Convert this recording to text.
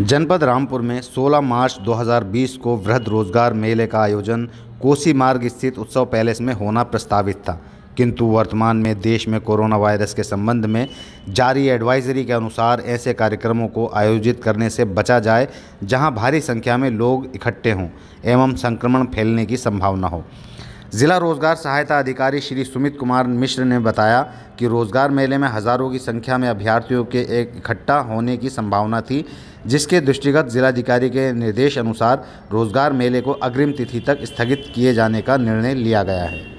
जनपद रामपुर में 16 मार्च 2020 को वृहद रोजगार मेले का आयोजन कोसी मार्ग स्थित उत्सव पैलेस में होना प्रस्तावित था किंतु वर्तमान में देश में कोरोना वायरस के संबंध में जारी एडवाइजरी के अनुसार ऐसे कार्यक्रमों को आयोजित करने से बचा जाए जहां भारी संख्या में लोग इकट्ठे हों एवं संक्रमण फैलने की संभावना हो ज़िला रोज़गार सहायता अधिकारी श्री सुमित कुमार मिश्र ने बताया कि रोज़गार मेले में हज़ारों की संख्या में अभ्यर्थियों के एक इकट्ठा होने की संभावना थी जिसके दृष्टिगत जिलाधिकारी के निर्देश अनुसार रोज़गार मेले को अग्रिम तिथि तक स्थगित किए जाने का निर्णय लिया गया है